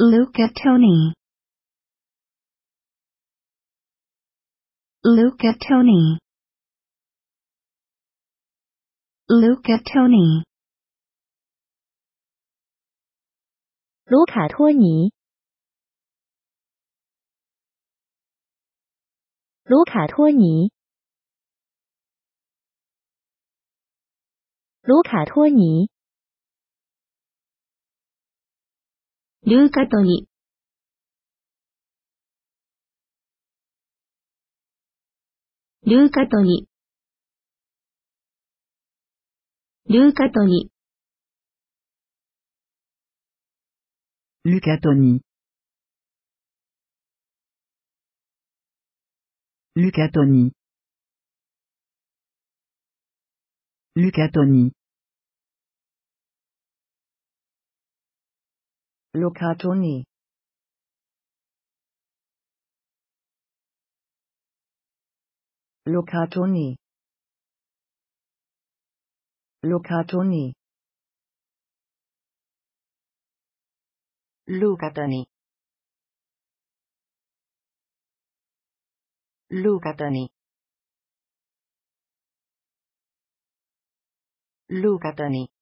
Luca Toni. Luca Toni. Luca Toni. 卢卡托尼，卢卡托尼，卢卡托尼。ルーカトニ。ルーカトルーカトルカトニ。ルカトニ。ルカトニ。Lokatonie Lokatonie Lokatonie Lukatoni Lukatoni Lukatoni